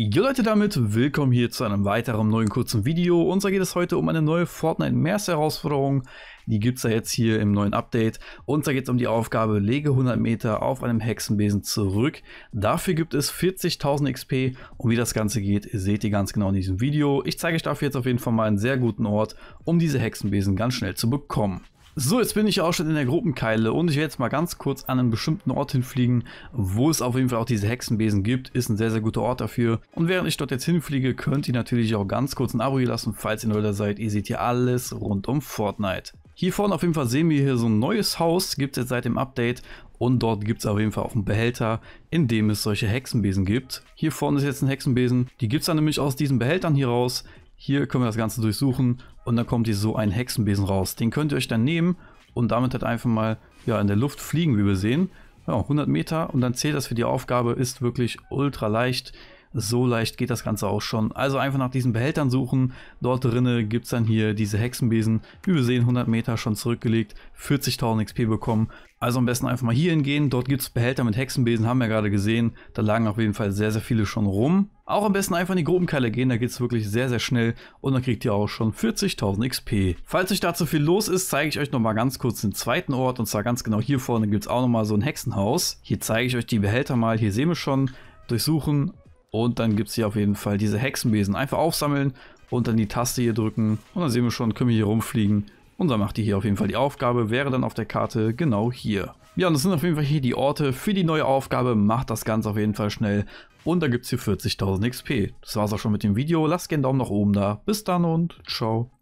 Jo Leute damit, willkommen hier zu einem weiteren neuen kurzen Video. Und zwar geht es heute um eine neue Fortnite Mers Herausforderung. Die gibt es ja jetzt hier im neuen Update. Und da geht es um die Aufgabe, lege 100 Meter auf einem Hexenbesen zurück. Dafür gibt es 40.000 XP. Und wie das Ganze geht, seht ihr ganz genau in diesem Video. Ich zeige euch dafür jetzt auf jeden Fall mal einen sehr guten Ort, um diese Hexenbesen ganz schnell zu bekommen. So, jetzt bin ich auch schon in der Gruppenkeile und ich werde jetzt mal ganz kurz an einen bestimmten Ort hinfliegen, wo es auf jeden Fall auch diese Hexenbesen gibt. Ist ein sehr, sehr guter Ort dafür. Und während ich dort jetzt hinfliege, könnt ihr natürlich auch ganz kurz ein Abo hier lassen, falls ihr neu da seid. Ihr seht hier alles rund um Fortnite. Hier vorne auf jeden Fall sehen wir hier so ein neues Haus, gibt es jetzt seit dem Update und dort gibt es auf jeden Fall auch einen Behälter, in dem es solche Hexenbesen gibt. Hier vorne ist jetzt ein Hexenbesen, die gibt es dann nämlich aus diesen Behältern hier raus. Hier können wir das Ganze durchsuchen und dann kommt hier so ein Hexenbesen raus. Den könnt ihr euch dann nehmen und damit halt einfach mal ja, in der Luft fliegen, wie wir sehen. Ja, 100 Meter und dann zählt das für die Aufgabe, ist wirklich ultra leicht. So leicht geht das Ganze auch schon. Also einfach nach diesen Behältern suchen. Dort drinne gibt es dann hier diese Hexenbesen. Wie wir sehen, 100 Meter schon zurückgelegt, 40.000 XP bekommen. Also am besten einfach mal hier hingehen. Dort gibt es Behälter mit Hexenbesen, haben wir gerade gesehen. Da lagen auf jeden Fall sehr, sehr viele schon rum. Auch am besten einfach in die Grubenkeile gehen, da geht es wirklich sehr, sehr schnell und dann kriegt ihr auch schon 40.000 XP. Falls euch dazu viel los ist, zeige ich euch nochmal ganz kurz den zweiten Ort und zwar ganz genau hier vorne gibt es auch nochmal so ein Hexenhaus. Hier zeige ich euch die Behälter mal, hier sehen wir schon, durchsuchen und dann gibt es hier auf jeden Fall diese Hexenbesen. Einfach aufsammeln und dann die Taste hier drücken. Und dann sehen wir schon, können wir hier rumfliegen. Und dann macht ihr hier auf jeden Fall die Aufgabe, wäre dann auf der Karte genau hier. Ja, und das sind auf jeden Fall hier die Orte für die neue Aufgabe. Macht das Ganze auf jeden Fall schnell. Und da gibt es hier 40.000 XP. Das war's auch schon mit dem Video. Lasst gerne einen Daumen nach oben da. Bis dann und ciao.